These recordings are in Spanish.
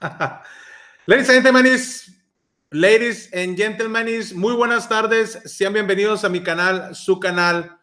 Ladies and gentlemen, ladies and gentlemen, muy buenas tardes. Sean bienvenidos a mi canal, su canal,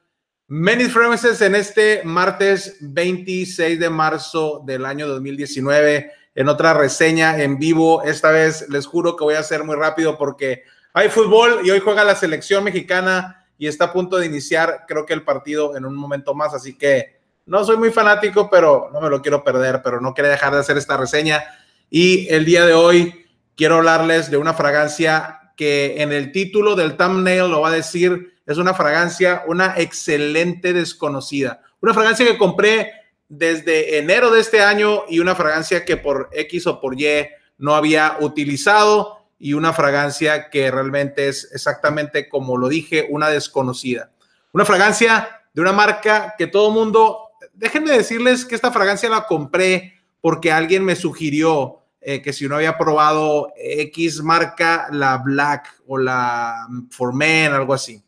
Many Frequencies, en este martes 26 de marzo del año 2019, en otra reseña en vivo. Esta vez les juro que voy a ser muy rápido porque hay fútbol y hoy juega la selección mexicana y está a punto de iniciar, creo que el partido en un momento más, así que no soy muy fanático, pero no me lo quiero perder, pero no quería dejar de hacer esta reseña. Y el día de hoy quiero hablarles de una fragancia que en el título del thumbnail lo va a decir, es una fragancia, una excelente desconocida. Una fragancia que compré desde enero de este año y una fragancia que por X o por Y no había utilizado y una fragancia que realmente es exactamente como lo dije, una desconocida. Una fragancia de una marca que todo mundo, déjenme decirles que esta fragancia la compré porque alguien me sugirió eh, que si uno había probado X marca, la Black o la For Men, algo así.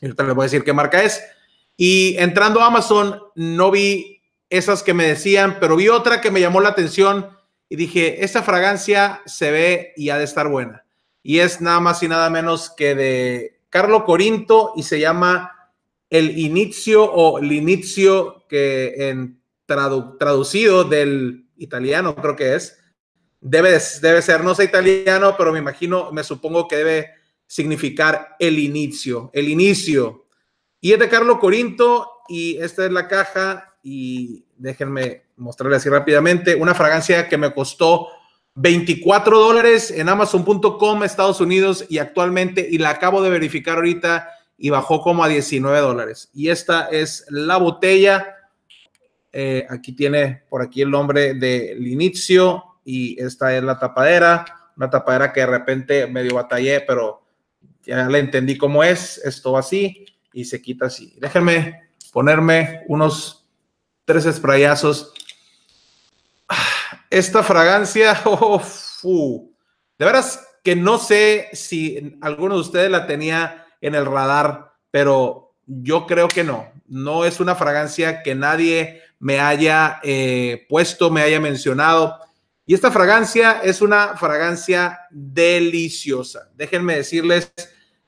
Y ahorita les voy a decir qué marca es. Y entrando a Amazon, no vi esas que me decían, pero vi otra que me llamó la atención y dije, esta fragancia se ve y ha de estar buena. Y es nada más y nada menos que de Carlo Corinto y se llama El Inicio o El Inicio, que en traducido del italiano, creo que es. Debe, debe ser, no sé italiano, pero me imagino, me supongo que debe significar el inicio, el inicio. Y es de Carlo Corinto y esta es la caja y déjenme mostrarles así rápidamente. Una fragancia que me costó 24 dólares en amazon.com Estados Unidos y actualmente, y la acabo de verificar ahorita y bajó como a 19 dólares. Y esta es la botella eh, aquí tiene por aquí el nombre del inicio y esta es la tapadera, una tapadera que de repente medio batallé, pero ya le entendí cómo es, esto así y se quita así. Déjenme ponerme unos tres sprayazos. Ah, esta fragancia, oh, de veras que no sé si alguno de ustedes la tenía en el radar, pero yo creo que no. No es una fragancia que nadie me haya eh, puesto, me haya mencionado. Y esta fragancia es una fragancia deliciosa. Déjenme decirles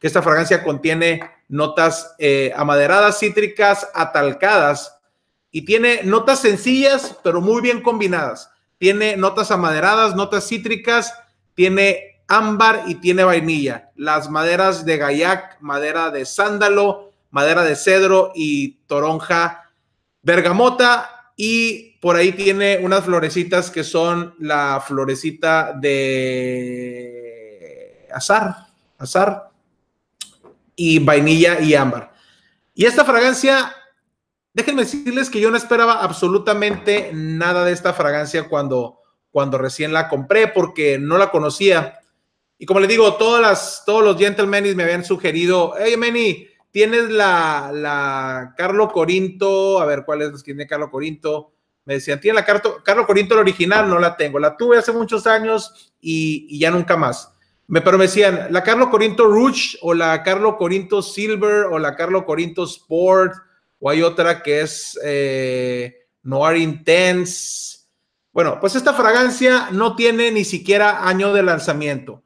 que esta fragancia contiene notas eh, amaderadas, cítricas, atalcadas y tiene notas sencillas, pero muy bien combinadas. Tiene notas amaderadas, notas cítricas, tiene ámbar y tiene vainilla. Las maderas de gayac, madera de sándalo, madera de cedro y toronja bergamota y por ahí tiene unas florecitas que son la florecita de azar, azar y vainilla y ámbar. Y esta fragancia, déjenme decirles que yo no esperaba absolutamente nada de esta fragancia cuando, cuando recién la compré porque no la conocía. Y como les digo, todas las, todos los gentlemen me habían sugerido, hey, Manny, Tienes la, Carlo Corinto, a ver cuál es la pues, que tiene Carlo Corinto. Me decían, tiene la Carlo Corinto, la original, no la tengo. La tuve hace muchos años y, ya nunca más. Me, pero la Carlo Corinto Rouge o la Carlo Corinto Silver o la Carlo Corinto Sport o hay otra que es eh, Noir Intense. Bueno, pues esta fragancia no tiene ni siquiera año de lanzamiento.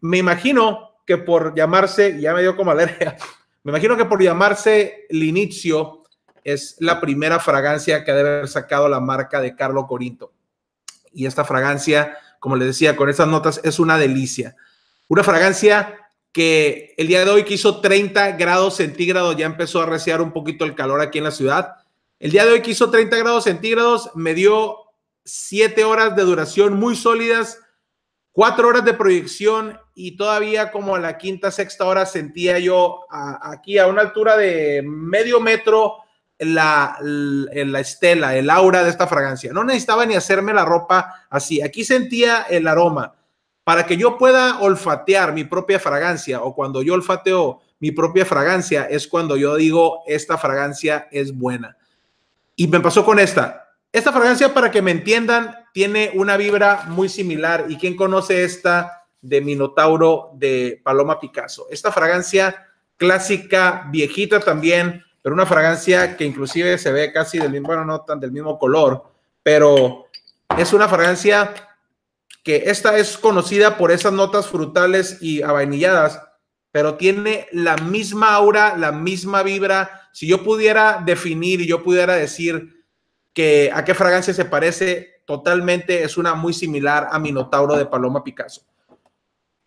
Me imagino que por llamarse, ya me dio como alergia, me imagino que por llamarse Linicio es la primera fragancia que ha haber sacado la marca de Carlo Corinto. Y esta fragancia, como les decía, con estas notas es una delicia. Una fragancia que el día de hoy que hizo 30 grados centígrados, ya empezó a reciar un poquito el calor aquí en la ciudad. El día de hoy que hizo 30 grados centígrados, me dio 7 horas de duración muy sólidas cuatro horas de proyección y todavía como a la quinta, sexta hora sentía yo aquí a una altura de medio metro la, la, estela, el aura de esta fragancia. No necesitaba ni hacerme la ropa así. Aquí sentía el aroma. Para que yo pueda olfatear mi propia fragancia o cuando yo olfateo mi propia fragancia es cuando yo digo esta fragancia es buena. Y me pasó con esta. Esta fragancia, para que me entiendan, tiene una vibra muy similar. ¿Y quién conoce esta de Minotauro de Paloma Picasso? Esta fragancia clásica, viejita también, pero una fragancia que inclusive se ve casi del mismo, bueno, no tan del mismo color, pero es una fragancia que esta es conocida por esas notas frutales y avainilladas, pero tiene la misma aura, la misma vibra. Si yo pudiera definir y yo pudiera decir que a qué fragancia se parece totalmente, es una muy similar a Minotauro de Paloma Picasso.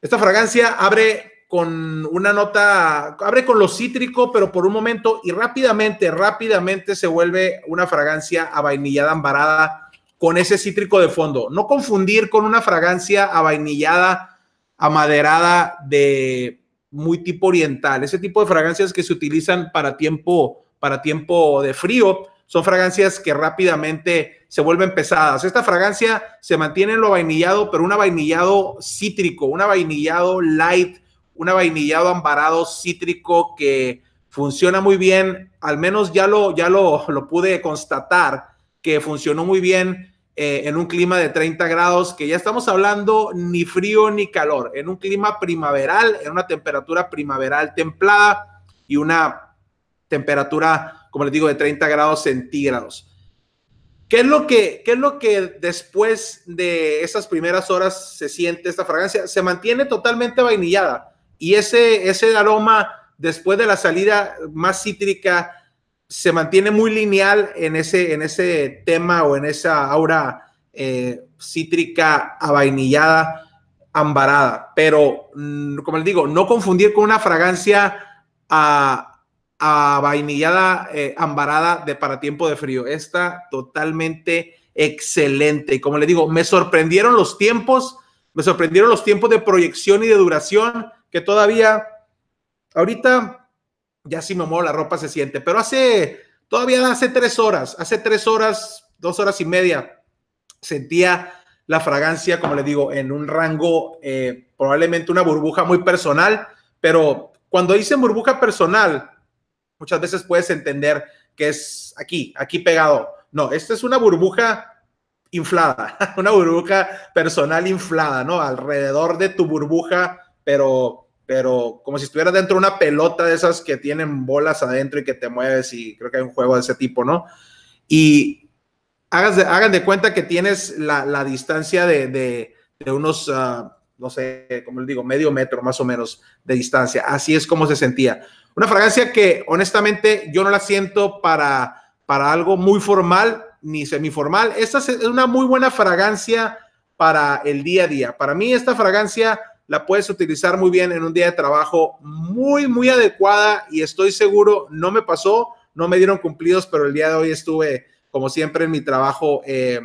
Esta fragancia abre con una nota, abre con lo cítrico, pero por un momento y rápidamente, rápidamente se vuelve una fragancia avainillada, ambarada con ese cítrico de fondo. No confundir con una fragancia avainillada, amaderada de muy tipo oriental, ese tipo de fragancias que se utilizan para tiempo para tiempo de frío, son fragancias que rápidamente se vuelven pesadas. Esta fragancia se mantiene en lo vainillado, pero un vainillado cítrico, un vainillado light, un vainillado ambarado cítrico que funciona muy bien, al menos ya lo, ya lo, lo pude constatar, que funcionó muy bien eh, en un clima de 30 grados, que ya estamos hablando ni frío ni calor, en un clima primaveral, en una temperatura primaveral templada y una temperatura como les digo, de 30 grados centígrados. ¿Qué es lo que, es lo que después de esas primeras horas se siente esta fragancia? Se mantiene totalmente vainillada y ese, ese aroma después de la salida más cítrica se mantiene muy lineal en ese, en ese tema o en esa aura eh, cítrica avainillada, ambarada. Pero, mm, como les digo, no confundir con una fragancia a ah, a vainillada eh, ambarada de para tiempo de frío. Está totalmente excelente. Y como le digo, me sorprendieron los tiempos, me sorprendieron los tiempos de proyección y de duración que todavía ahorita ya si me muevo la ropa se siente, pero hace todavía hace tres horas, hace tres horas, dos horas y media sentía la fragancia, como le digo, en un rango eh, probablemente una burbuja muy personal, pero cuando dice burbuja personal muchas veces puedes entender que es aquí, aquí pegado. No, esta es una burbuja inflada, una burbuja personal inflada, ¿no? Alrededor de tu burbuja, pero, pero como si estuviera dentro de una pelota de esas que tienen bolas adentro y que te mueves y creo que hay un juego de ese tipo, ¿no? Y de, hagan de cuenta que tienes la, distancia de, de, de unos... Ah, no sé, como le digo, medio metro más o menos de distancia. Así es como se sentía. Una fragancia que honestamente yo no la siento para, para algo muy formal ni semiformal. Esta es una muy buena fragancia para el día a día. Para mí esta fragancia la puedes utilizar muy bien en un día de trabajo muy, muy adecuada y estoy seguro, no me pasó, no me dieron cumplidos, pero el día de hoy estuve, como siempre, en mi trabajo eh,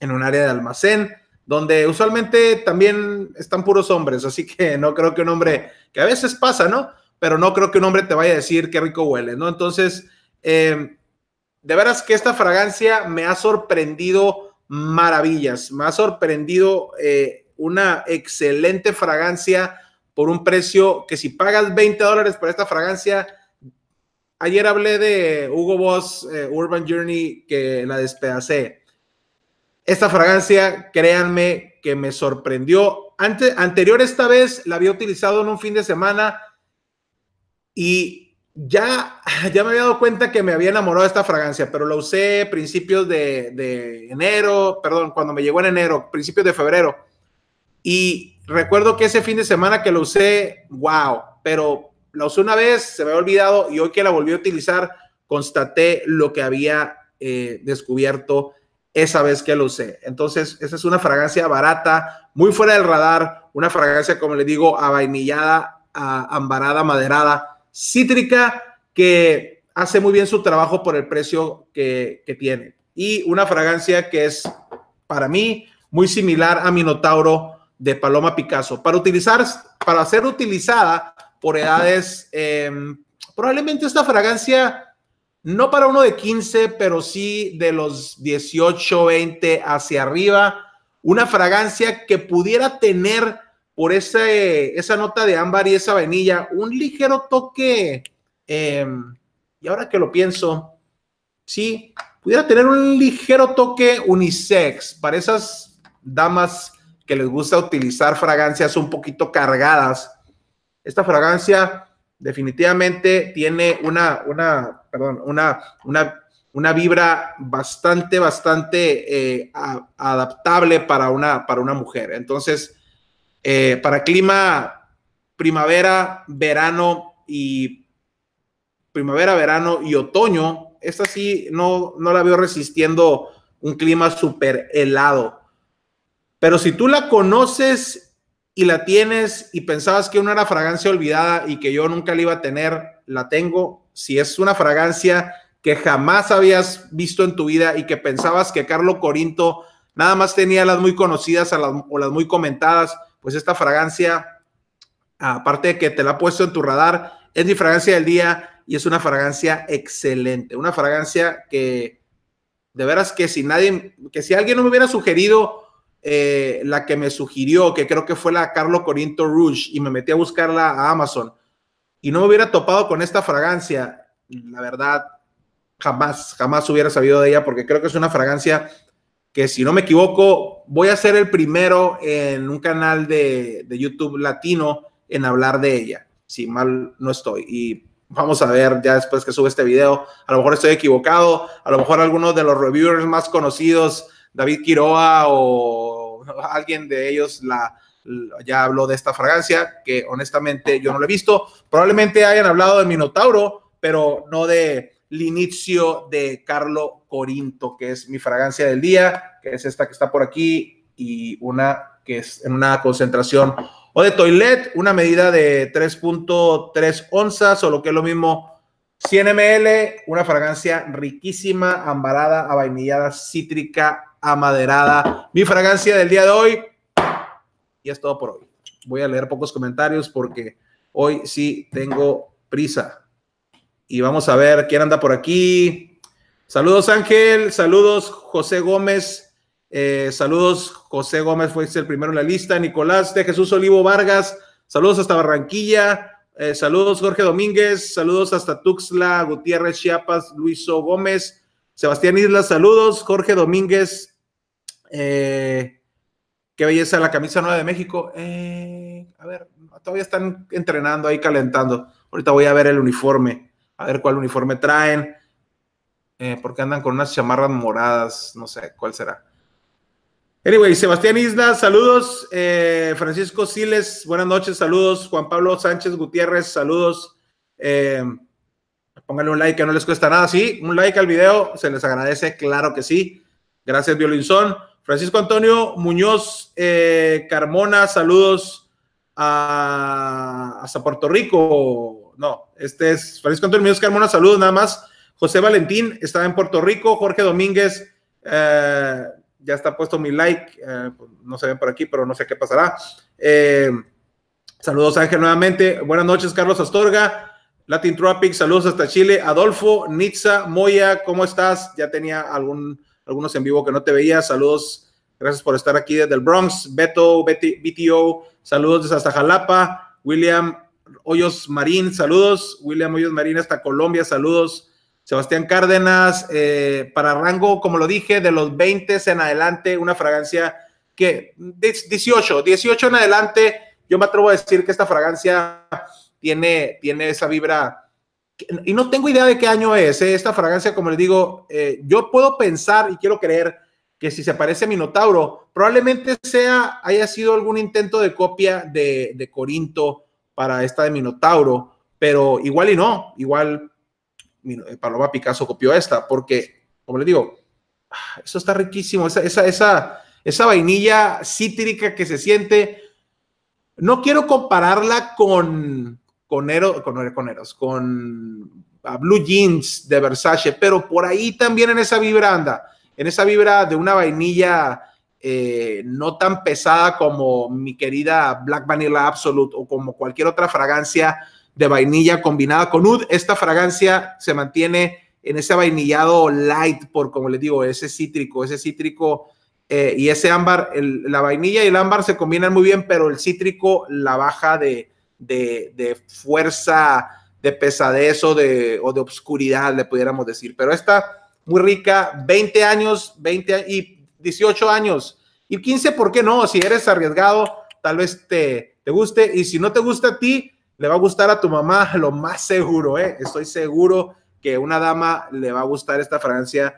en un área de almacén donde usualmente también están puros hombres, así que no creo que un hombre, que a veces pasa, ¿no? Pero no creo que un hombre te vaya a decir qué rico huele, ¿no? Entonces, em, de veras que esta fragancia me ha sorprendido maravillas, me ha sorprendido eh, una excelente fragancia por un precio que si pagas 20 dólares por esta fragancia, ayer hablé de Hugo Boss eh, Urban Journey que la despedacé esta fragancia, créanme que me sorprendió. Ante, anterior esta vez la había utilizado en un fin de semana y ya, ya me había dado cuenta que me había enamorado de esta fragancia, pero la usé principios de, enero, perdón, cuando me llegó en enero, principios de febrero. Y recuerdo que ese fin de semana que la usé, wow, pero la usé una vez, se me había olvidado y hoy que la volví a utilizar, constaté lo que había eh, descubierto esa vez que lo usé. Entonces, esa es una fragancia barata, muy fuera del radar, una fragancia, como le digo, avainillada, a ambarada, maderada, cítrica, que hace muy bien su trabajo por el precio que, tiene. Y una fragancia que es, para mí, muy similar a Minotauro de Paloma Picasso. Para utilizar, para ser utilizada por edades, em, probablemente esta fragancia no para uno de 15, pero sí de los 18, 20 hacia arriba, una fragancia que pudiera tener por esa nota de ámbar y esa vainilla, un ligero toque, em, y ahora que lo pienso, sí, pudiera tener un ligero toque unisex para esas damas que les gusta utilizar fragancias un poquito cargadas. Esta fragancia definitivamente tiene una, una, perdón, una, una, una vibra bastante, bastante eh, adaptable para una, para una mujer. Entonces, eh, para clima primavera, verano y primavera, verano y otoño, esta sí no, no la veo resistiendo un clima súper helado. Pero si tú la conoces y la tienes y pensabas que una era fragancia olvidada y que yo nunca la iba a tener, la tengo. Si es una fragancia que jamás habías visto en tu vida y que pensabas que Carlo Corinto nada más tenía las muy conocidas o las muy comentadas, pues esta fragancia, aparte de que te la ha puesto en tu radar, es mi fragancia del día y es una fragancia excelente, una fragancia que de veras que si nadie, que si alguien no me hubiera sugerido eh, la que me sugirió, que creo que fue la Carlo Corinto Rouge, y me metí a buscarla a Amazon, y no me hubiera topado con esta fragancia, la verdad, jamás, jamás hubiera sabido de ella, porque creo que es una fragancia que, si no me equivoco, voy a ser el primero en un canal de, YouTube latino en hablar de ella, si mal no estoy. Y vamos a ver ya después que sube este video. A lo mejor estoy equivocado, a lo mejor algunos de los reviewers más conocidos, David Quiroa o alguien de ellos la, ya habló de esta fragancia, que honestamente yo no la he visto. Probablemente hayan hablado de Minotauro, pero no de inicio de Carlo Corinto, que es mi fragancia del día, que es esta que está por aquí, y una que es en una concentración o de toilet, una medida de 3.3 onzas, o lo que es lo mismo, 100 ml, una fragancia riquísima, ambarada, avainillada, cítrica, amaderada. Mi fragancia del día de hoy. Y es todo por hoy. Voy a leer pocos comentarios porque hoy sí tengo prisa. Y vamos a ver quién anda por aquí. Saludos Ángel, saludos José Gómez, eh, saludos José Gómez fue el primero en la lista, Nicolás de Jesús Olivo Vargas, saludos hasta Barranquilla, eh, saludos Jorge Domínguez, saludos hasta Tuxtla, Gutiérrez Chiapas, Luiso Gómez, Sebastián Islas, saludos, Jorge Domínguez, eh, qué belleza la camisa nueva de México. Eh, a ver, todavía están entrenando ahí, calentando. Ahorita voy a ver el uniforme, a ver cuál uniforme traen. Eh, porque andan con unas chamarras moradas, no sé cuál será. Anyway, Sebastián Isla, saludos. Francisco Siles, buenas noches, saludos. Juan Pablo Sánchez Gutiérrez, saludos. pónganle un like, que no les cuesta nada. Sí, un like al video, se les agradece, claro que sí. Gracias, Violinzón. Francisco Antonio Muñoz eh, Carmona, saludos hasta Puerto Rico. No, este es Francisco Antonio Muñoz Carmona, saludos nada más. José Valentín está en Puerto Rico. Jorge Domínguez, eh, ya está puesto mi like. Eh, pues, no se ven por aquí, pero no sé qué pasará. saludos Ángel nuevamente. Buenas noches, Carlos Astorga. Latin Tropic, saludos hasta Chile. Adolfo, Nitza, Moya, ¿cómo estás? Ya tenía algún algunos en vivo que no te veía. Saludos, gracias por estar aquí desde el Bronx. Beto, BTO, saludos desde hasta Jalapa. William Hoyos Marín, saludos. William Hoyos Marín hasta Colombia, saludos. Sebastián Cárdenas, eh, para rango, como lo dije, de los 20 en adelante, una fragancia que 18, 18 en adelante, yo me atrevo a decir que esta fragancia tiene, tiene esa vibra y no tengo idea de qué año es eh, esta fragancia, como les digo, eh, yo puedo pensar y quiero creer que si se parece a Minotauro, probablemente sea, haya sido algún intento de copia de, de Corinto para esta de Minotauro, pero igual y no, igual eh, Paloma Picasso copió esta, porque, como les digo, eso está riquísimo, esa, esa, esa, esa vainilla cítrica que se siente. No quiero compararla con, con, Eros, con, ah, Blue Jeans de Versace, pero por ahí también en esa vibra anda, en esa vibra de una vainilla eh, no tan pesada como mi querida Black Vanilla Absolute o como cualquier otra fragancia de vainilla combinada con oud. Esta fragancia se mantiene en ese vainillado light, por como les digo, ese cítrico, ese cítrico eh, y ese ámbar, la vainilla y el ámbar se combinan muy bien, pero el cítrico la baja de, de, fuerza, de pesadez o de, obscuridad, le pudiéramos decir. Pero está muy rica, 20 años, 20 y 18 años. Y 15, ¿por qué no? Si eres arriesgado, tal vez te, te guste. Y si no te gusta a ti, le va a gustar a tu mamá, lo más seguro, ¿eh? Estoy seguro que una dama le va a gustar esta fragancia.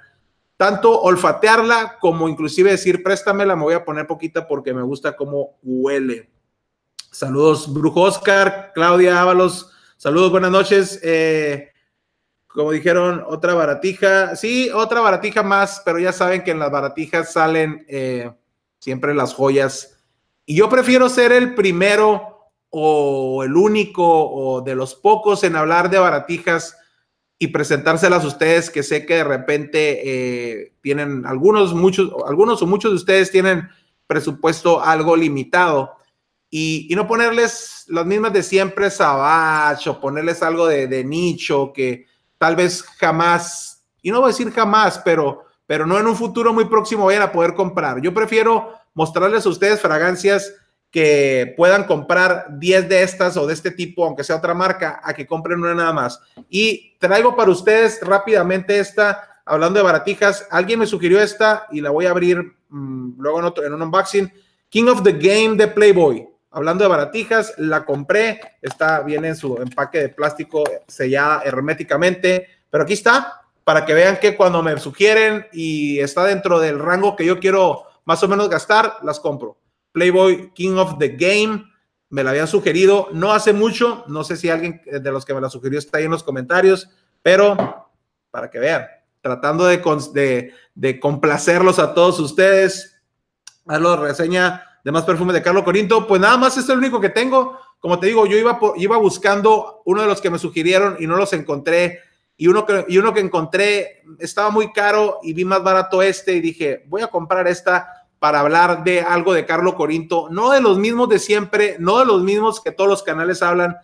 Tanto olfatearla como inclusive decir, préstamela, me voy a poner poquita porque me gusta cómo huele. Saludos, Brujo Oscar, Claudia Ábalos. Saludos, buenas noches. Eh, como dijeron, otra baratija. Sí, otra baratija más, pero ya saben que en las baratijas salen eh, siempre las joyas. Y yo prefiero ser el primero o el único o de los pocos en hablar de baratijas y presentárselas a ustedes que sé que de repente eh, tienen algunos, muchos, algunos o muchos de ustedes tienen presupuesto algo limitado y, no ponerles las mismas de siempre, sabacho ponerles algo de, nicho que tal vez jamás, y no voy a decir jamás, pero, pero no en un futuro muy próximo vayan a poder comprar. Yo prefiero mostrarles a ustedes fragancias que puedan comprar 10 de estas o de este tipo, aunque sea otra marca, a que compren una nada más. Y traigo para ustedes rápidamente esta, hablando de baratijas, alguien me sugirió esta y la voy a abrir mm, luego en, otro, en un unboxing. King of the Game de Playboy. Hablando de baratijas, la compré, está, bien en su empaque de plástico sellada herméticamente, pero aquí está, para que vean que cuando me sugieren y está dentro del rango que yo quiero más o menos gastar, las compro. Playboy King of the Game, me la habían sugerido no hace mucho, no sé si alguien de los que me la sugirió está ahí en los comentarios, pero para que vean, tratando de, de, complacerlos a todos ustedes, los reseña de más perfume de Carlo Corinto. Pues nada más es el único que tengo. Como te digo, yo iba, iba buscando uno de los que me sugirieron y no los encontré. Y uno, que, y uno que encontré estaba muy caro y vi más barato este y dije, voy a comprar esta para hablar de algo de Carlo Corinto. No de los mismos de siempre, no de los mismos que todos los canales hablan.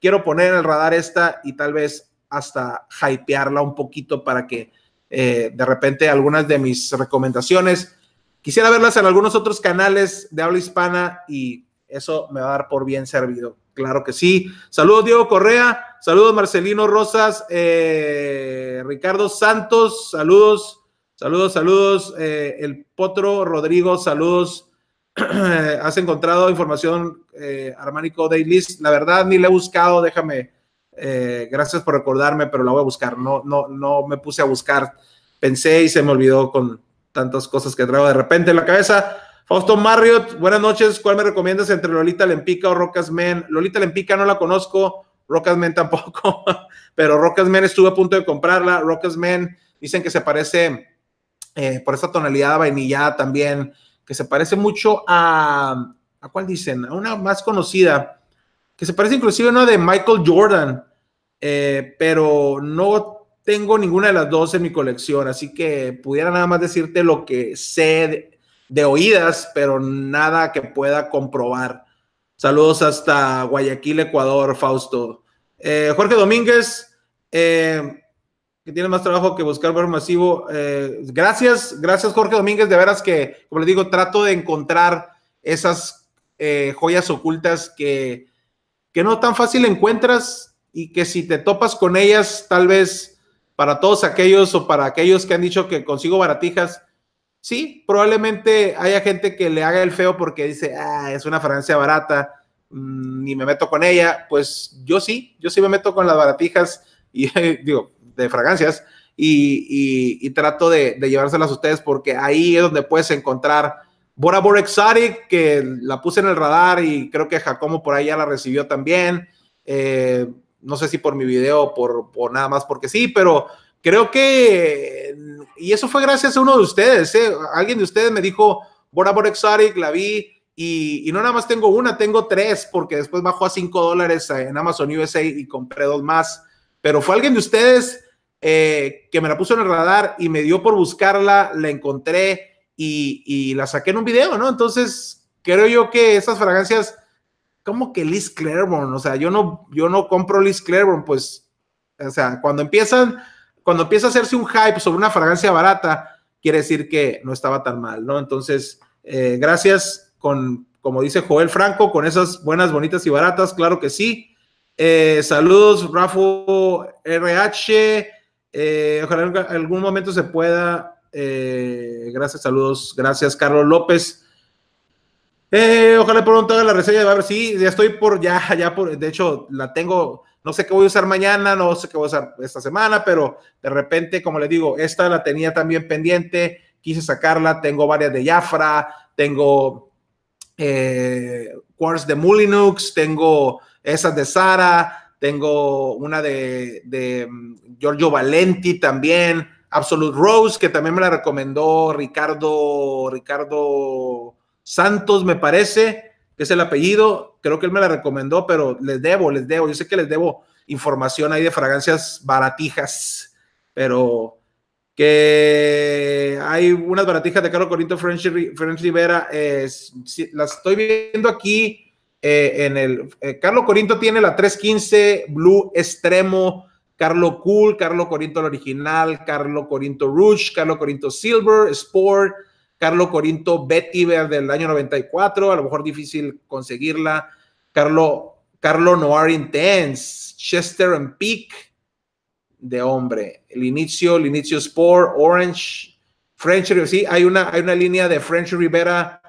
Quiero poner en el radar esta y tal vez hasta hypearla un poquito para que eh, de repente algunas de mis recomendaciones Quisiera verlas en algunos otros canales de habla hispana y eso me va a dar por bien servido. Claro que sí. Saludos Diego Correa, saludos Marcelino Rosas, eh, Ricardo Santos, saludos, saludos, saludos. Eh, el Potro Rodrigo, saludos. Has encontrado información, eh, Armánico Daily. La verdad, ni la he buscado, déjame. Eh, gracias por recordarme, pero la voy a buscar. No, no, no me puse a buscar. Pensé y se me olvidó con, tantas cosas que traigo de repente en la cabeza. Fausto Marriott, buenas noches. ¿Cuál me recomiendas entre Lolita Lempica o Rocas Men? Lolita Lempica no la conozco, Rocas Men tampoco, pero Rocas Men estuve a punto de comprarla. Rocas Men dicen que se parece eh, por esa tonalidad vainillada también, que se parece mucho a. ¿A cuál dicen? A una más conocida, que se parece inclusive a una de Michael Jordan, eh, pero no tengo ninguna de las dos en mi colección, así que pudiera nada más decirte lo que sé de, oídas, pero nada que pueda comprobar. Saludos hasta Guayaquil, Ecuador, Fausto. Eh, Jorge Domínguez, eh, que tiene más trabajo que buscar ver masivo. Eh, gracias, gracias Jorge Domínguez, de veras que, como les digo, trato de encontrar esas joyas ocultas que, que no tan fácil encuentras y que si te topas con ellas, tal vez para todos aquellos o para aquellos que han dicho que consigo baratijas, sí, probablemente haya gente que le haga el feo porque dice, ah, es una fragancia barata, mm, ni me meto con ella. Pues yo sí, yo sí me meto con las baratijas y digo, de fragancias y, trato de, de, llevárselas a ustedes porque ahí es donde puedes encontrar Bora Bora Exotic, que la puse en el radar y creo que Jacomo por ahí ya la recibió también. Eh, no sé si por mi video o por, nada más porque sí, pero creo que, y eso fue gracias a uno de ustedes, ¿eh? alguien de ustedes me dijo, Bora Bora Exotic, la vi, y, y, no nada más tengo una, tengo tres, porque después bajó a cinco dólares en Amazon USA y compré dos más, pero fue alguien de ustedes eh, que me la puso en el radar y me dio por buscarla, la encontré y, la saqué en un video, ¿no? Entonces, creo yo que esas fragancias ¿cómo que Liz Claiborne? O sea, yo no, yo no compro Liz Claiborne, pues, o sea, cuando empiezan, cuando empieza a hacerse un hype sobre una fragancia barata, quiere decir que no estaba tan mal, ¿no? Entonces, eh, gracias con, como dice Joel Franco, con esas buenas, bonitas y baratas, claro que sí. Eh, saludos, Rafa RH. Eh, ojalá en algún momento se pueda. gracias, saludos. Gracias, Carlos López. Eh, eh, ojalá pronto haga la reseña Sí, ya estoy por, ya, ya por, de hecho, la tengo, no sé qué voy a usar mañana, no sé qué voy a usar esta semana, pero de repente, como les digo, esta la tenía también pendiente, quise sacarla, tengo varias de Jafra, tengo eh, Quartz de Mulinux, tengo esas de Sara, tengo una de, de mm, Giorgio Valenti también, Absolute Rose, que también me la recomendó Ricardo, Ricardo Santos, me parece, que es el apellido, creo que él me la recomendó, pero les debo, les debo, yo sé que les debo información ahí de fragancias baratijas, pero que hay unas baratijas de Carlos Corinto French, Rivera, eh, las estoy viendo aquí eh, en el, eh, Carlos Corinto tiene la 315 Blue Extremo, Carlo Cool, Carlo Corinto el original, Carlo Corinto Rouge, Carlo Corinto Silver, Sport, Carlo Corinto Betiver del año 94, a lo mejor difícil conseguirla. Carlo, Carlo Noir Intense, Chester and Peak de hombre. El inicio, el inicio Sport, Orange, French Riviera. Sí, hay una, hay una línea de French Riviera.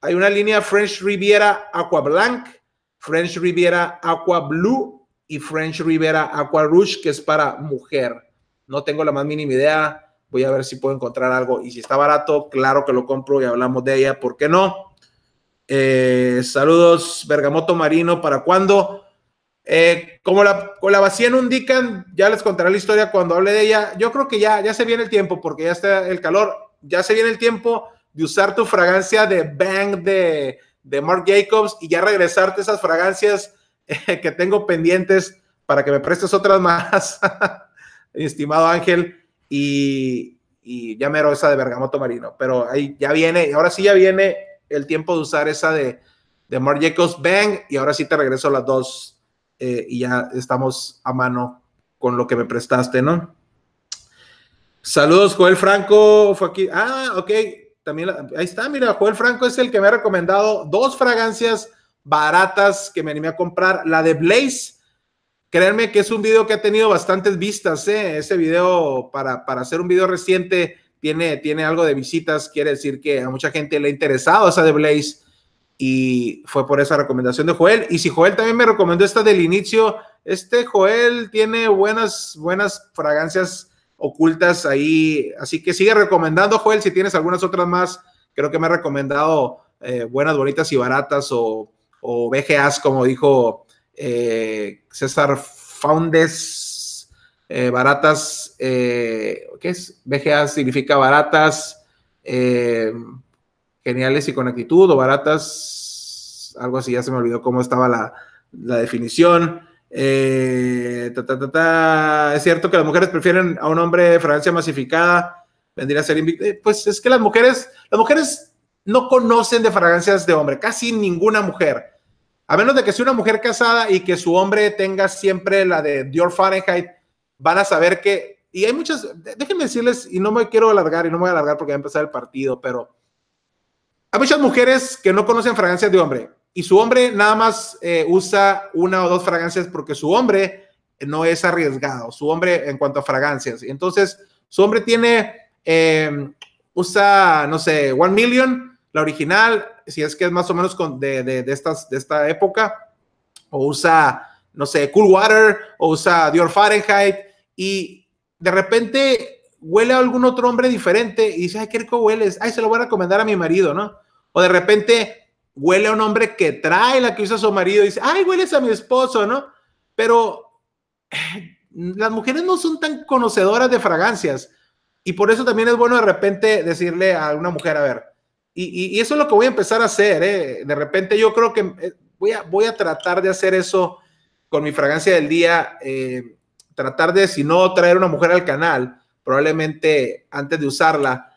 Hay una línea French Riviera Aqua Blanc, French Riviera Aqua Blue y French Riviera Aqua Rouge, que es para mujer. No tengo la más mínima idea voy a ver si puedo encontrar algo. Y si está barato, claro que lo compro y hablamos de ella, ¿por qué no? Eh, saludos, Bergamoto Marino, ¿para cuándo? Eh, como la, con la vacía en un Dican, ya les contaré la historia cuando hable de ella. Yo creo que ya, ya se viene el tiempo, porque ya está el calor, ya se viene el tiempo de usar tu fragancia de Bang de, de Marc Jacobs y ya regresarte esas fragancias eh, que tengo pendientes para que me prestes otras más, estimado Ángel y, ya mero esa de bergamoto marino. Pero ahí ya viene, ahora sí ya viene el tiempo de usar esa de, de Mark Jacobs Bang y ahora sí te regreso las dos eh, y ya estamos a mano con lo que me prestaste, ¿no? Saludos, Joel Franco fue aquí. Ah, ok. También ahí está, mira, Joel Franco es el que me ha recomendado dos fragancias baratas que me animé a comprar. La de Blaze, Creerme que es un video que ha tenido bastantes vistas, ¿eh? Ese video, para, para hacer un video reciente, tiene, tiene algo de visitas. Quiere decir que a mucha gente le ha interesado esa de Blaze y fue por esa recomendación de Joel. Y si Joel también me recomendó esta del inicio, este Joel tiene buenas, buenas fragancias ocultas ahí. Así que sigue recomendando, Joel, si tienes algunas otras más. Creo que me ha recomendado eh, buenas, bonitas y baratas o, o BGAs, como dijo eh, César Foundes, eh, baratas, eh, ¿qué es? BGA significa baratas, geniales y con actitud, o baratas, algo así, ya se me olvidó cómo estaba la, la definición. es cierto que las mujeres prefieren a un hombre de fragancia masificada, vendría a ser invicto. pues es que las mujeres, las mujeres no conocen de fragancias de hombre, casi ninguna mujer a menos de que sea una mujer casada y que su hombre tenga siempre la de Dior Fahrenheit, van a saber que, y hay muchas, déjenme decirles, y no me quiero alargar, y no me voy a alargar porque va a empezar el partido, pero hay muchas mujeres que no conocen fragancias de hombre, y su hombre nada más eh, usa una o dos fragancias porque su hombre no es arriesgado, su hombre en cuanto a fragancias. Entonces, su hombre tiene, eh, usa, no sé, One Million, la original, si es que es más o menos con de, de, estas, de esta época, o usa, no sé, Cool Water, o usa Dior Fahrenheit, y de repente huele a algún otro hombre diferente y dice, ay, qué rico hueles, ay, se lo voy a recomendar a mi marido, ¿no? O de repente huele a un hombre que trae la que usa su marido y dice, ay, hueles a mi esposo, ¿no? Pero las mujeres no son tan conocedoras de fragancias y por eso también es bueno de repente decirle a una mujer, a ver, y, eso es lo que voy a empezar a hacer. ¿eh? De repente yo creo que eh, voy a, voy a tratar de hacer eso con mi fragancia del día. Eh, tratar de, si no traer una mujer al canal, probablemente antes de usarla,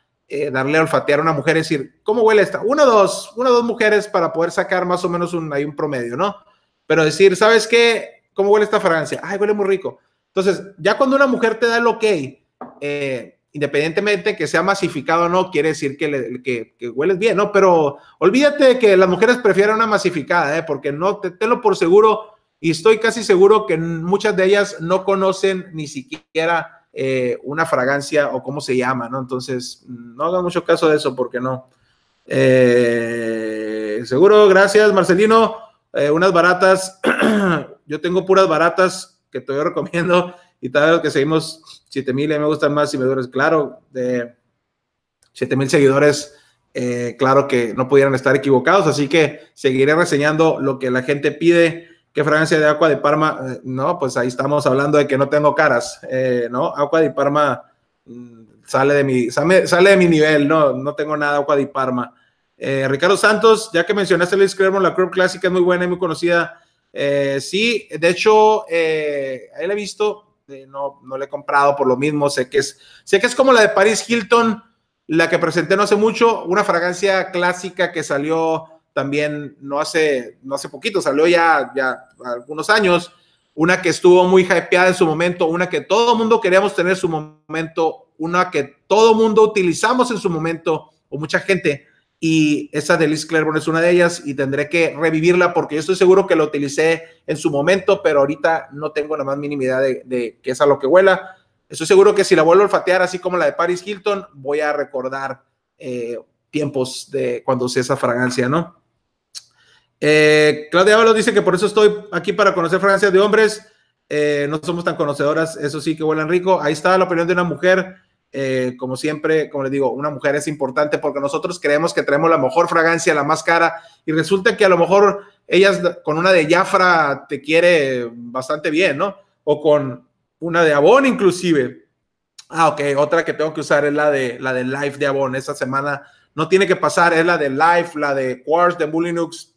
darle a olfatear a una mujer y decir, ¿cómo huele esta? Una o dos, una dos mujeres para poder sacar más o menos un, hay un promedio, ¿no? Pero decir, ¿sabes qué? ¿Cómo huele esta fragancia? Ay, huele muy rico. Entonces, ya cuando una mujer te da el ok, eh, independientemente que sea masificado o no, quiere decir que, hueles bien, ¿no? Pero olvídate que las mujeres prefieren una masificada, ¿eh? Porque no, te, lo por seguro, y estoy casi seguro que muchas de ellas no conocen ni siquiera eh, una fragancia o cómo se llama, ¿no? Entonces, no hagan mucho caso de eso porque no. Eh, seguro, gracias Marcelino. Eh, unas baratas, yo tengo puras baratas que te recomiendo y tal vez que seguimos 7000 me gustan más y me Claro, de 7000 seguidores, eh, claro que no pudieran estar equivocados, así que seguiré reseñando lo que la gente pide. ¿Qué fragancia de Agua de Parma? Eh, no, pues ahí estamos hablando de que no tengo caras, eh, ¿no? Agua de Parma mm, sale de mi, sale, de mi nivel, no, no tengo nada Agua de Parma. Ricardo Santos, ya que mencionaste el Clermont, la Club Clásica es muy buena y muy conocida. sí, de hecho, ahí la he visto. Este, no, no le he comprado por lo mismo, sé que es, sé que es como la de Paris Hilton, la que presenté no hace mucho, una fragancia clásica que salió también no hace, no hace poquito, salió ya, ya algunos años, una que estuvo muy hypeada en su momento, una que todo mundo queríamos tener en su momento, una que todo mundo utilizamos en su momento, o mucha gente, y esa de Liz Claiborne es una de ellas y tendré que revivirla porque yo estoy seguro que la utilicé en su momento, pero ahorita no tengo la más mínima idea de, qué es a lo que huela. Estoy seguro que si la vuelvo a olfatear, así como la de Paris Hilton, voy a recordar eh, tiempos de cuando usé esa fragancia, ¿no? Eh, Claudia Ábalos dice que por eso estoy aquí para conocer fragancias de hombres. Eh, no somos tan conocedoras, eso sí que huelen rico. Ahí está la opinión de una mujer eh, como siempre, como les digo, una mujer es importante porque nosotros creemos que traemos la mejor fragancia, la más cara, y resulta que a lo mejor ellas con una de Jafra te quiere bastante bien, ¿no? O con una de Avon inclusive. Ah, ok, otra que tengo que usar es la de la de Life de Avon. Esta semana no tiene que pasar, es la de Life, la de Quartz de Mullinux,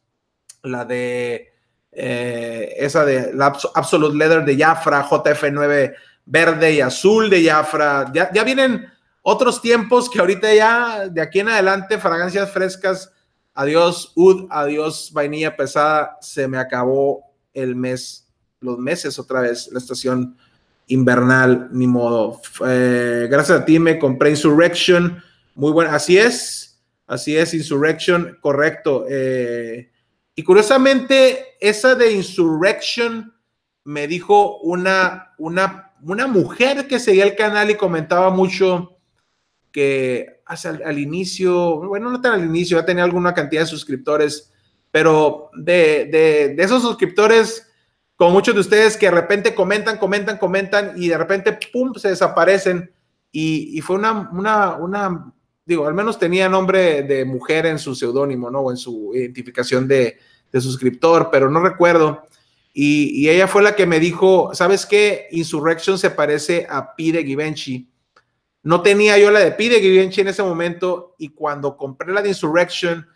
la de eh, esa de Absolute Leather de Jafra, JF9 verde y azul de Jafra. Ya, vienen otros tiempos que ahorita ya, de aquí en adelante, fragancias frescas, adiós Ud, adiós vainilla pesada, se me acabó el mes, los meses otra vez, la estación invernal, ni modo. Eh, gracias a ti me compré Insurrection, muy bueno, así es, así es, Insurrection, correcto. Eh, y curiosamente, esa de Insurrection me dijo una, una una mujer que seguía el canal y comentaba mucho que al, inicio, bueno, no tan al inicio, ya tenía alguna cantidad de suscriptores, pero de, esos suscriptores, como muchos de ustedes que de repente comentan, comentan, comentan y de repente, ¡pum!, se desaparecen. Y, fue una, una, digo, al menos tenía nombre de mujer en su seudónimo, ¿no? O en su identificación de, de suscriptor, pero no recuerdo. Y, ella fue la que me dijo, ¿sabes qué? Insurrection se parece a Pide Givenchy. No tenía yo la de Pide Givenchy en ese momento y cuando compré la de Insurrection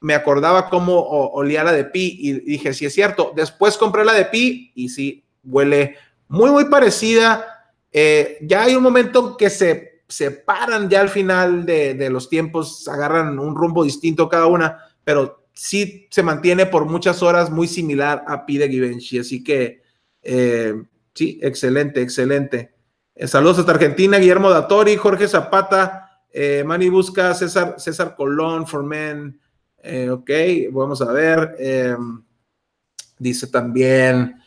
me acordaba cómo olía la de Pi y dije, sí es cierto. Después compré la de Pi y sí, huele muy, muy parecida. Eh, ya hay un momento que se separan ya al final de, de los tiempos, agarran un rumbo distinto cada una, pero sí se mantiene por muchas horas muy similar a Pide Givenchy. Así que, eh, sí, excelente, excelente. Eh, saludos hasta Argentina, Guillermo Datori, Jorge Zapata, eh, Mani Busca, César, César Colón, Formen. ok, vamos a ver. Em, dice también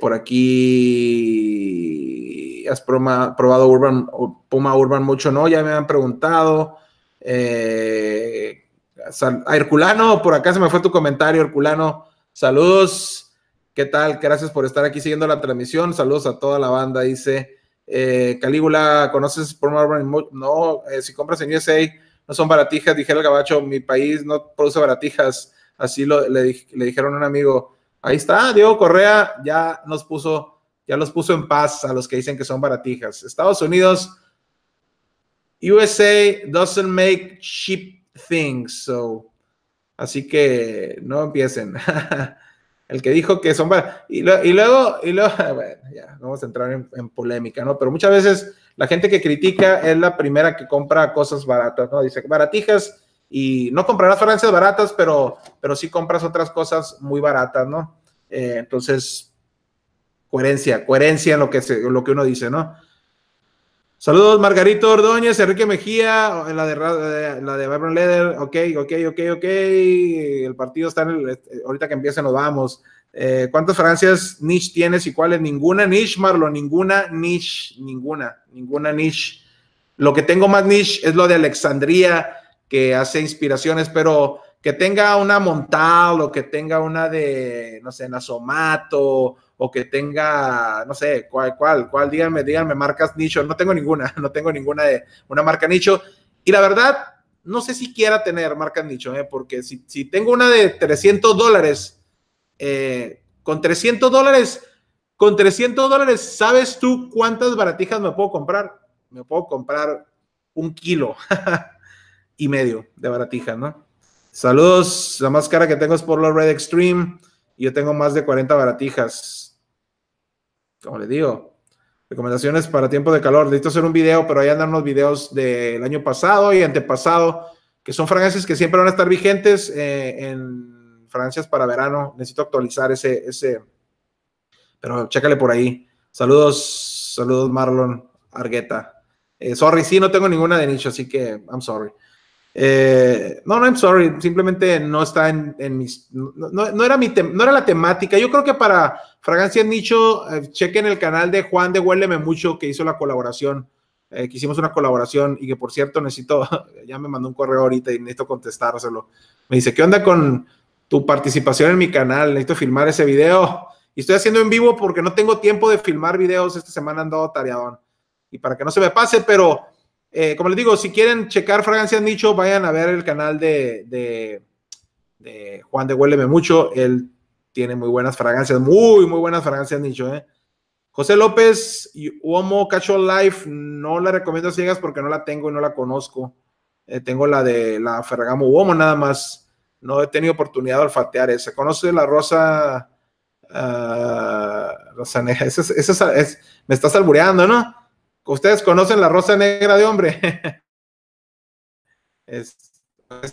por aquí, ¿has probado Urban, Puma Urban mucho? No, ya me han preguntado a Herculano, por acá se me fue tu comentario, Herculano. Saludos. ¿Qué tal? Gracias por estar aquí siguiendo la transmisión. Saludos a toda la banda, dice. Eh, Calígula, ¿conoces por No, eh, si compras en USA, no son baratijas, Dijeron el gabacho, mi país no produce baratijas. Así lo, le, dijeron a un amigo. Ahí está, Diego Correa ya nos puso, ya los puso en paz a los que dicen que son baratijas. Estados Unidos, USA doesn't make cheap things. So, así que no empiecen. El que dijo que son y, y luego, y luego, bueno, ya, vamos a entrar en, polémica, ¿no? Pero muchas veces la gente que critica es la primera que compra cosas baratas, ¿no? Dice baratijas y no comprarás fragancias baratas, pero, pero sí compras otras cosas muy baratas, ¿no? Eh, entonces, coherencia, coherencia en lo que, se, lo que uno dice, ¿no? Saludos, Margarito Ordóñez, Enrique Mejía, la de, eh, la de Byron Leder, ok, ok, ok, ok, el partido está en el, eh, ahorita que empiece nos vamos. Eh, ¿Cuántas Francias niche tienes y cuáles? Ninguna niche, Marlon, ninguna niche, ninguna, ninguna niche. Lo que tengo más niche es lo de Alexandría, que hace inspiraciones, pero que tenga una Montal o que tenga una de, no sé, Nasomato o que tenga, no sé, cuál, cuál, cuál, díganme, díganme marcas nicho, no tengo ninguna, no tengo ninguna de una marca nicho. Y la verdad, no sé si quiera tener marcas nicho, ¿eh? porque si, tengo una de 300 eh, dólares, con 300 dólares, con 300 dólares, ¿sabes tú cuántas baratijas me puedo comprar? Me puedo comprar un kilo y medio de baratijas, ¿no? Saludos, la más cara que tengo es por los Red Extreme. Yo tengo más de 40 baratijas como le digo, recomendaciones para tiempo de calor. Necesito hacer un video, pero ahí andan los videos del año pasado y antepasado, que son fragancias que siempre van a estar vigentes eh, en fragancias para verano. Necesito actualizar ese, ese, pero chécale por ahí. Saludos, saludos Marlon Argueta. Eh, sorry, sí, no tengo ninguna de nicho, así que I'm sorry. Eh, no, no, I'm sorry, simplemente no está en, mis, no, era mi, no era la temática. Yo creo que para Fragancia Nicho, eh, chequen el canal de Juan de Huéleme Mucho que hizo la colaboración, eh, que hicimos una colaboración y que por cierto necesito, ya me mandó un correo ahorita y necesito contestárselo. Me dice, ¿qué onda con tu participación en mi canal? Necesito filmar ese video. Y estoy haciendo en vivo porque no tengo tiempo de filmar videos. Esta semana ando tareadón. Y para que no se me pase, pero eh, como les digo, si quieren checar fragancias nicho, vayan a ver el canal de, Juan de Huéleme Mucho. Él tiene muy buenas fragancias, muy, muy buenas fragancias nicho. Eh. José López, Uomo Casual Life, no la recomiendo a ciegas porque no la tengo y no la conozco. Eh, tengo la de la Ferragamo Uomo nada más. No he tenido oportunidad de olfatear esa. ¿Conoce la rosa? Uh, Esa, es, me está albureando, ¿no? Ustedes conocen la rosa negra de hombre. es,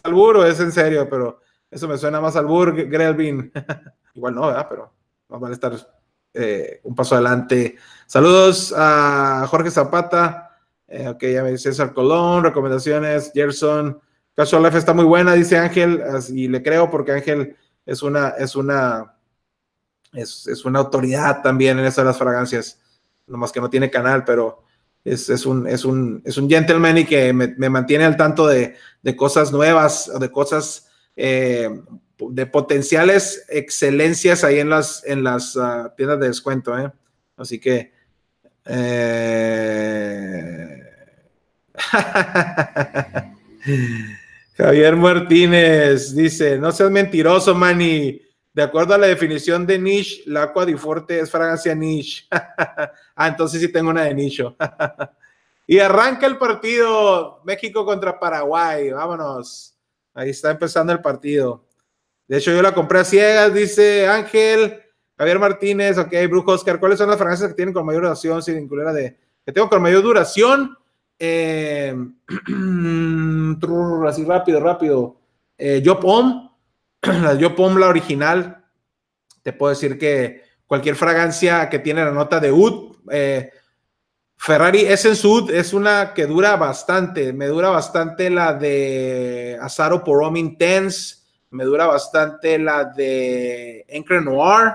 albur o es en serio, pero eso me suena más albur, Grelvin. Igual no, ¿verdad? Pero vamos a estar eh, un paso adelante. Saludos a Jorge Zapata. Eh, ok, ya me dice César Colón, recomendaciones, Gerson. Casual Life está muy buena, dice Ángel, y le creo porque Ángel es una, es una, es, una autoridad también en eso de las fragancias. Nomás que no tiene canal, pero es, un, es, un, es un gentleman y que me, mantiene al tanto de, cosas nuevas, o de cosas, eh, de potenciales excelencias ahí en las, en las ah, tiendas de descuento. ¿eh? Así que... Eh, Javier Martínez dice, no seas mentiroso, Manny. De acuerdo a la definición de niche, la Aqua es fragancia niche. ah, entonces sí tengo una de nicho. y arranca el partido México contra Paraguay. Vámonos. Ahí está empezando el partido. De hecho, yo la compré a ciegas, dice Ángel. Javier Martínez, ok, Brujo Oscar, ¿cuáles son las fragancias que tienen con mayor duración? Sin de. Que tengo con mayor duración. Eh, así rápido, rápido. Eh, Yo pongo la original, te puedo decir que cualquier fragancia que tiene la nota de UD, eh, Ferrari Essence UD es una que dura bastante, me dura bastante la de Azaro Porom Intense, me dura bastante la de Encre Noir,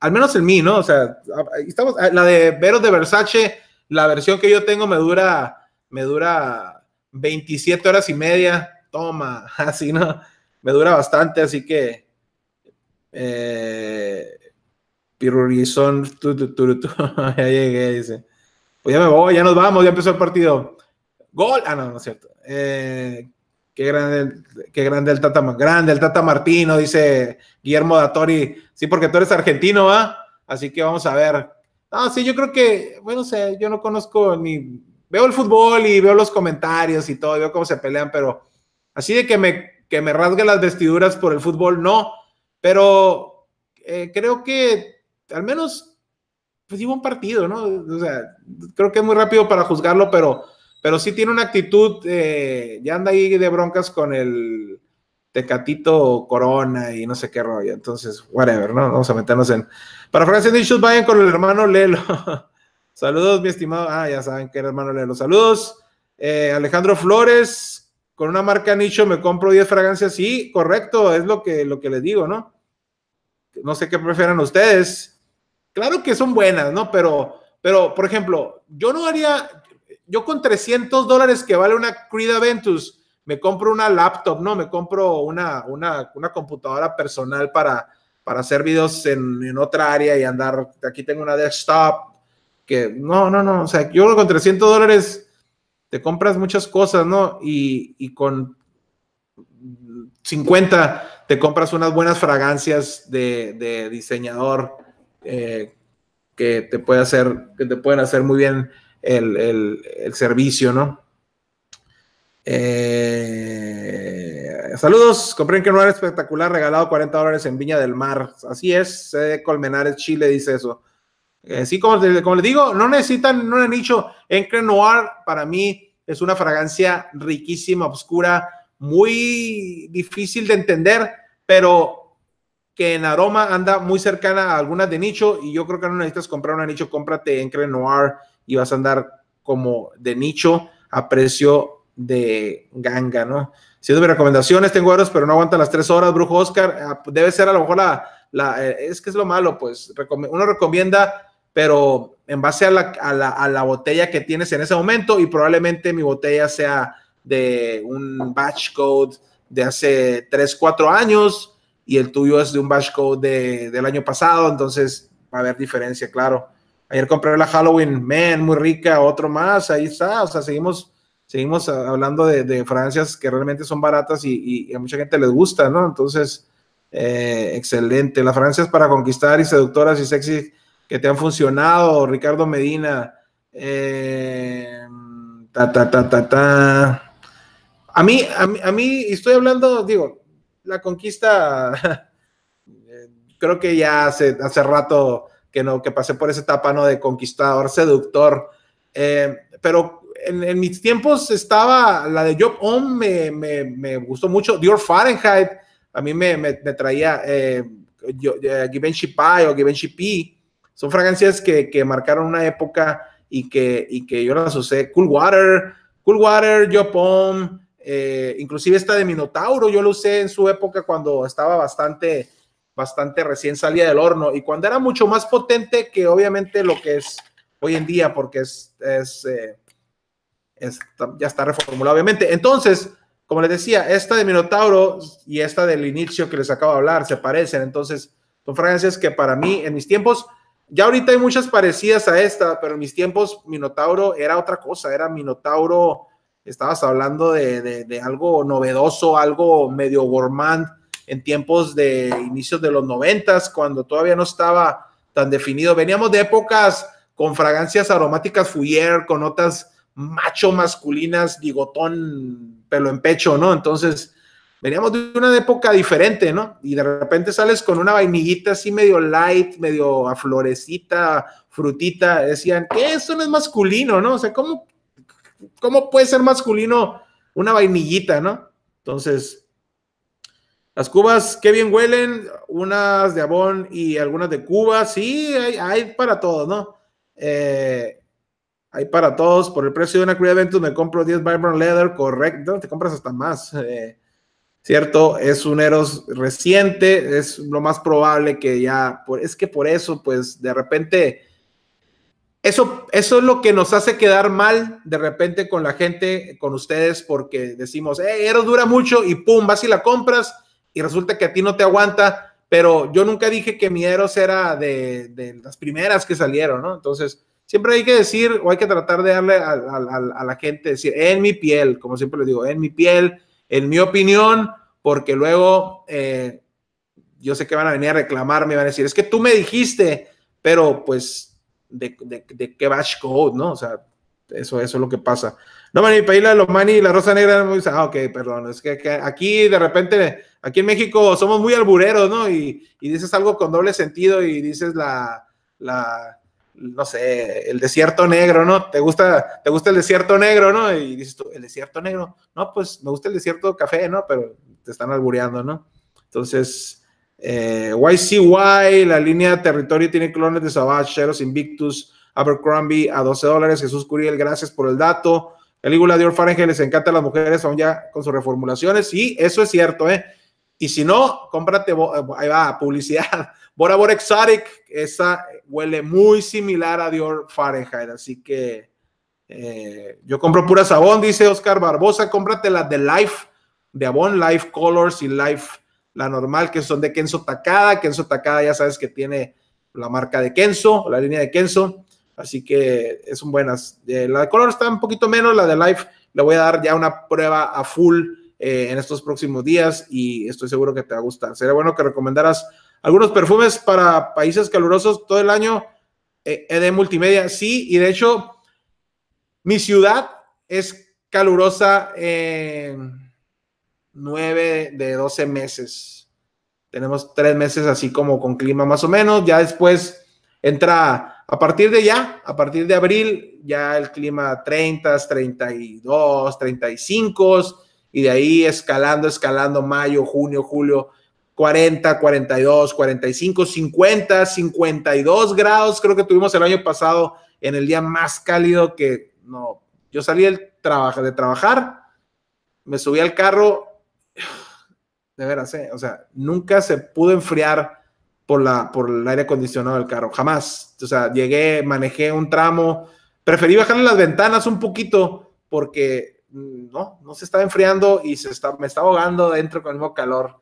al menos en mí, ¿no? O sea, estamos, eh, la de Vero de Versace, la versión que yo tengo me dura, me dura 27 horas y media, toma, así, ¿no? me dura bastante, así que eh, Pirurizón, ya llegué, dice. Pues ya me voy, ya nos vamos, ya empezó el partido. Gol, ah, no, no es cierto. Eh, qué grande, qué grande el Tata, grande el Tata Martino, dice Guillermo Datori. Sí, porque tú eres argentino, ah Así que vamos a ver. Ah, sí, yo creo que, bueno, sé, yo no conozco ni, veo el fútbol y veo los comentarios y todo, veo cómo se pelean, pero así de que me que me rasgue las vestiduras por el fútbol, no, pero eh, creo que al menos pues iba un partido, ¿no? O sea, creo que es muy rápido para juzgarlo, pero, pero sí tiene una actitud, eh, ya anda ahí de broncas con el Tecatito Corona y no sé qué rollo, entonces, whatever, ¿no? Vamos a meternos en... Para Francia Dichos vayan con el hermano Lelo. Saludos, mi estimado. Ah, ya saben que era hermano Lelo. Saludos. Eh, Alejandro Flores, con una marca nicho me compro 10 fragancias. Sí, correcto, es lo que, lo que les digo, ¿no? No sé qué prefieran ustedes. Claro que son buenas, ¿no? Pero, pero por ejemplo, yo no haría, yo con 300 dólares que vale una Creed Aventus, me compro una laptop, ¿no? Me compro una, una, computadora personal para, para hacer videos en, en, otra área y andar, aquí tengo una desktop, que no, no, no, o sea, yo con 300 dólares te compras muchas cosas, ¿no? Y, con 50 te compras unas buenas fragancias de, diseñador eh, que te puede hacer, que te pueden hacer muy bien el, servicio, ¿no? Eh, saludos, compré que no era espectacular, regalado 40 dólares en Viña del Mar. Así es, Colmenares, Chile dice eso. Así eh, como, les digo, no necesitan, un nicho. en Encre Noir para mí es una fragancia riquísima, oscura, muy difícil de entender, pero que en aroma anda muy cercana a algunas de nicho y yo creo que no necesitas comprar una nicho, cómprate Encre Noir y vas a andar como de nicho a precio de ganga, ¿no? Siendo mis recomendaciones, tengo euros, pero no aguantan las tres horas, Brujo Oscar, ah, debe ser a lo mejor la eh, es que es lo malo, pues uno recomienda pero en base a la, a, la, a la, botella que tienes en ese momento y probablemente mi botella sea de un batch code de hace 3, 4 años y el tuyo es de un batch code de, del año pasado, entonces va a haber diferencia, claro. Ayer compré la Halloween, man, muy rica, otro más, ahí está, o sea, seguimos, seguimos hablando de, de fragancias que realmente son baratas y, y, a mucha gente les gusta, ¿no? Entonces, eh, excelente. Las fragancias para conquistar y seductoras y sexy que te han funcionado, Ricardo Medina. ta, ta, ta, ta, ta. A mí, a mí, estoy hablando, digo, la conquista, creo que ya hace, hace rato que, no, que pasé por esa etapa, ¿no? De conquistador, seductor. pero en, mis tiempos estaba la de Job On me, gustó mucho. Dior Fahrenheit, a mí me, traía eh, Givenchy Pie o Givenchy P. Son fragancias que, marcaron una época y que, y que yo las usé. Cool Water, Cool Water, Jopom, eh, inclusive esta de Minotauro, yo la usé en su época cuando estaba bastante, bastante recién salía del horno y cuando era mucho más potente que obviamente lo que es hoy en día, porque es, eh, ya está reformulado, obviamente. Entonces, como les decía, esta de Minotauro y esta del inicio que les acabo de hablar se parecen, entonces son fragancias que para mí en mis tiempos ya ahorita hay muchas parecidas a esta, pero en mis tiempos Minotauro era otra cosa, era Minotauro, estabas hablando de, algo novedoso, algo medio gourmand en tiempos de inicios de los noventas, cuando todavía no estaba tan definido. Veníamos de épocas con fragancias aromáticas Fouillère, con notas macho masculinas, bigotón, pelo en pecho, ¿no? Entonces, veníamos de una época diferente, ¿no? Y de repente sales con una vainillita así medio light, medio a florecita, frutita. Decían, que Eso no es masculino, ¿no? O sea, ¿cómo, cómo puede ser masculino una vainillita, ¿no? Entonces, las cubas, qué bien huelen, unas de abón y algunas de Cuba, sí, hay, para todos, ¿no? Eh, hay para todos, por el precio de una Crew Ventures me compro 10 Vibrant Leather, correcto, te compras hasta más. Eh, ¿cierto? Es un Eros reciente, es lo más probable que ya, por, es que por eso, pues de repente, eso, eso es lo que nos hace quedar mal de repente con la gente, con ustedes, porque decimos, eh, Eros dura mucho y pum, vas y la compras y resulta que a ti no te aguanta, pero yo nunca dije que mi Eros era de, las primeras que salieron, ¿no? Entonces, siempre hay que decir o hay que tratar de darle a, a la gente, decir, en mi piel, como siempre les digo, en mi piel en mi opinión, porque luego eh, yo sé que van a venir a reclamarme, van a decir, es que tú me dijiste, pero pues, ¿de, de, qué bash code, no? O sea, eso, eso es lo que pasa. No, mani paila los la y la Rosa Negra, ah, ok, perdón, es que, aquí de repente, aquí en México somos muy albureros, ¿no? Y, dices algo con doble sentido y dices la, no sé, el desierto negro, ¿no? ¿Te gusta, te gusta el desierto negro, ¿no? Y dices tú, el desierto negro, no, pues me gusta el desierto café, ¿no? Pero te están albureando, ¿no? Entonces, eh, YCY, la línea territorio tiene clones de Savage, Sheros, Invictus, Abercrombie a 12 dólares, Jesús Curiel, gracias por el dato. el Película de Orphan les encanta a las mujeres, aún ya con sus reformulaciones, y eso es cierto, ¿eh? Y si no, cómprate, eh, ahí va, publicidad. Bora Bora Exotic, esa huele muy similar a Dior Fahrenheit, así que eh, yo compro pura sabón, dice Oscar Barbosa, cómprate la de Life, de Avon, Life Colors y Life, la normal, que son de Kenzo Takada, Kenzo Takada ya sabes que tiene la marca de Kenzo, la línea de Kenzo, así que son buenas. Eh, la de Colors está un poquito menos, la de Life le voy a dar ya una prueba a full eh, en estos próximos días y estoy seguro que te va a gustar. Sería bueno que recomendaras algunos perfumes para países calurosos todo el año. Eh, ED Multimedia, sí, y de hecho, mi ciudad es calurosa en 9 de 12 meses. Tenemos tres meses así como con clima más o menos. Ya después entra a partir de ya, a partir de abril, ya el clima 30, 32, 35 y de ahí escalando, escalando mayo, junio, julio, 40, 42, 45, 50, 52 grados, creo que tuvimos el año pasado en el día más cálido que no, yo salí del trabajo de trabajar, me subí al carro, de veras, eh, o sea, nunca se pudo enfriar por, la, por el aire acondicionado del carro, jamás. O sea, llegué, manejé un tramo, preferí bajar las ventanas un poquito porque no, no se está enfriando y se está, me está ahogando dentro con el mismo calor.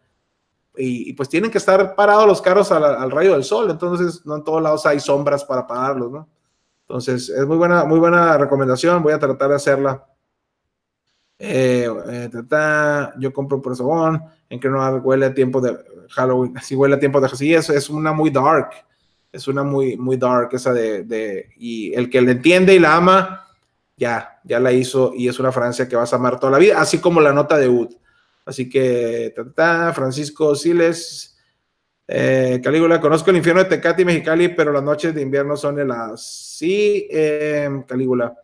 Y, pues tienen que estar parados los carros al, rayo del sol, entonces no en todos lados hay sombras para pararlos, ¿no? Entonces es muy buena, muy buena recomendación, voy a tratar de hacerla. Eh, eh, yo compro un sabón en que no huele a tiempo de Halloween, así huele a tiempo de así es, es una muy dark, es una muy, muy dark esa de, de y el que le entiende y la ama, ya, ya la hizo y es una Francia que vas a amar toda la vida, así como la nota de Wood. Así que, Francisco Siles, eh, Calígula, conozco el infierno de Tecate y Mexicali, pero las noches de invierno son heladas. Sí, Calígula. Em,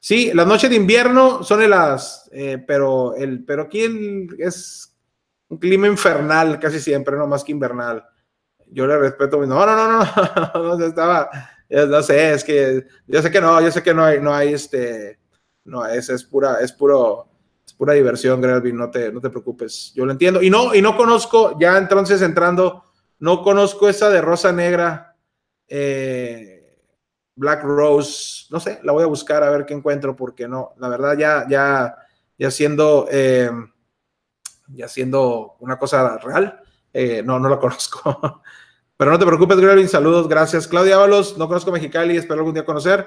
sí, las noches de invierno son heladas, eh, pero, el, pero aquí es un clima infernal casi siempre, no más que invernal. Yo le respeto, no, no, no, no, no, no, estaba, no sé, es que yo sé que no, yo sé que no hay, no hay este, no, es, es pura, es puro, es pura diversión, Grelvin, no te, no te preocupes, yo lo entiendo. Y no, y no conozco, ya entonces entrando, no conozco esa de Rosa Negra, eh, Black Rose, no sé, la voy a buscar a ver qué encuentro, porque no, la verdad ya, ya, ya siendo, eh, ya una cosa real, eh, no, no la conozco. Pero no te preocupes, Grevin, Saludos, gracias. Claudia Ábalos, no conozco Mexicali, espero algún día conocer.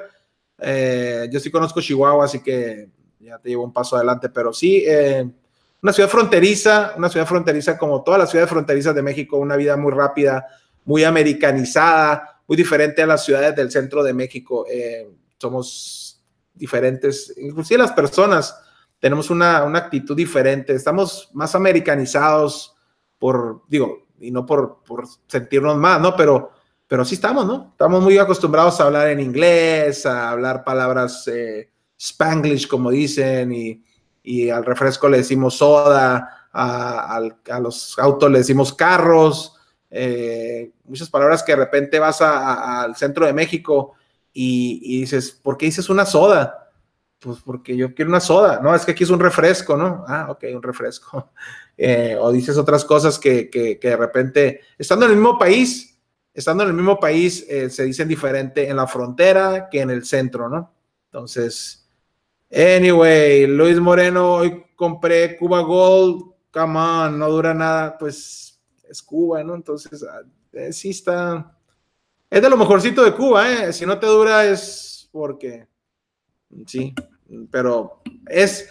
Eh, yo sí conozco Chihuahua, así que ya te llevo un paso adelante, pero sí, eh, una ciudad fronteriza, una ciudad fronteriza como todas las ciudades fronterizas de México, una vida muy rápida, muy americanizada, muy diferente a las ciudades del centro de México. Eh, somos diferentes, inclusive las personas, tenemos una, una actitud diferente, estamos más americanizados por, digo, y no por, por sentirnos más, ¿no? Pero, pero sí estamos, ¿no? Estamos muy acostumbrados a hablar en inglés, a hablar palabras eh, spanglish, como dicen, y, al refresco le decimos soda, a, los autos le decimos carros, eh, muchas palabras que de repente vas al centro de México y, y dices, ¿por qué dices una soda? pues porque yo quiero una soda, no, es que aquí es un refresco, ¿no? Ah, ok, un refresco. Eh, o dices otras cosas que, que, de repente, estando en el mismo país, estando en el mismo país, eh, se dicen diferente en la frontera que en el centro, ¿no? Entonces, anyway, Luis Moreno, hoy compré Cuba Gold, come on, no dura nada, pues es Cuba, ¿no? Entonces, ah, eh, sí está, es de lo mejorcito de Cuba, ¿eh? Si no te dura es porque, sí, pero es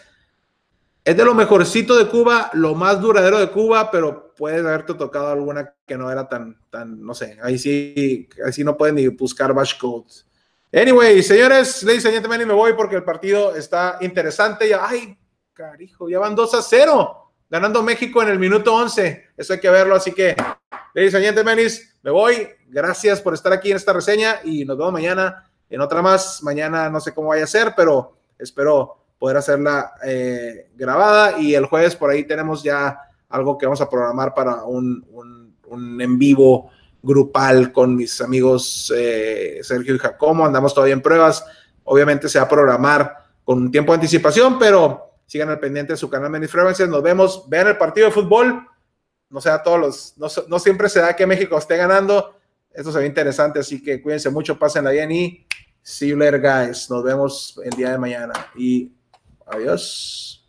es de lo mejorcito de Cuba, lo más duradero de Cuba, pero puedes haberte tocado alguna que no era tan, tan, no sé, ahí sí, ahí no pueden ni buscar bash codes. Anyway, señores, ladies and gentlemen, me voy porque el partido está interesante. Ya, ay, carijo, ya van 2 a 0, ganando México en el minuto 11. Eso hay que verlo, así que, ladies and gentlemen, me voy. Gracias por estar aquí en esta reseña y nos vemos mañana en otra más. Mañana no sé cómo vaya a ser, pero espero poder hacerla eh, grabada y el jueves por ahí tenemos ya algo que vamos a programar para un, en vivo grupal con mis amigos eh, Sergio y Jacomo, andamos todavía en pruebas, obviamente se va a programar con un tiempo de anticipación, pero sigan al pendiente de su canal Many Frequencies, nos vemos, vean el partido de fútbol, no sea todos los, no, siempre se da que México esté ganando, esto sería interesante, así que cuídense mucho, pásenla bien y see you later guys, nos vemos el día de mañana y ayos